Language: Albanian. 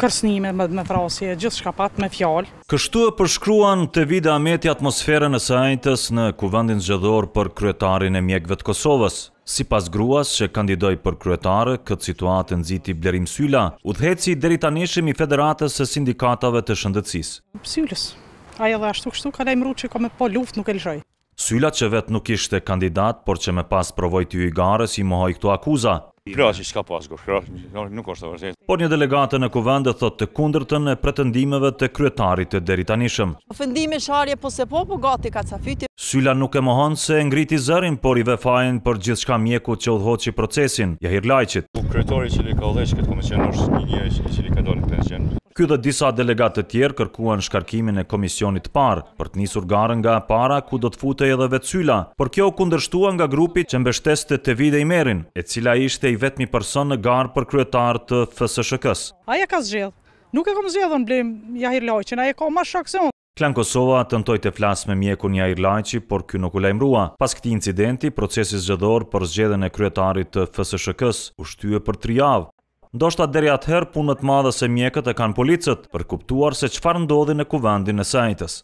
kërsnime, me, me thrasje, gjithë shka pat me fjallë. Kështu e përshkruan të vide ameti atmosferën e sajtës në kuvendin zgjëdhor për kryetarin e mjekve të Kosovës. Si pas gruas që kandidoj për kryetarë, këtë situatë ziti Blerim Sylla, u dheci deri të neshim i federatës e sindikatave të shëndëcis. Sylës, aja dhe ashtu kështu, ka lejmë ru që ka me po luft nuk e lëshoj. Sylla që vetë nuk ishte kandidat, por që me pas provoj të ju i garës i mohoj këtu akuza, Plasi pra, s'ka pas kur pra, nuk është të vërtet. Por një delegatë në kuvendë thot të kundërtën e pretendimeve të kryetarit të deritanishëm. Ofendime sharje po se po, po gati ka ca fyti. Syla nuk e mohon se ngriti zërin, por i vefajen për gjithë shka mjeku që udhoqi procesin, Jahir Lajqit. Kryetari që li ka odhesh këtë komisionë është një njëri që li ka një pensionë. Ky dhe disa delegatë të tjerë kërkuan shkarkimin e komisionit parë për të njësur garën nga para ku do të fute edhe vetësylla, për kjo kundërshtua nga grupi që mbështeste të vide i merin, e cila ishte i vetmi person në garë për kryetarë të fshk s Aja ka zgjedh. nuk e kam zxedhë në blim Jahir Lajqin, aja ka ma shakë se unë. Klan Kosova të të flasë me mjekun Jahir Lajqi, por kjo nuk u lajmrua. Pas këti incidenti, procesi zgjëdor për zgjedhjen e kryetarit të fshk s u shtyë për 3 javë ndoshta deri atëherë punët madhe se mjekët e kanë policët për kuptuar se qëfar ndodhi në kuvendin e sajtës.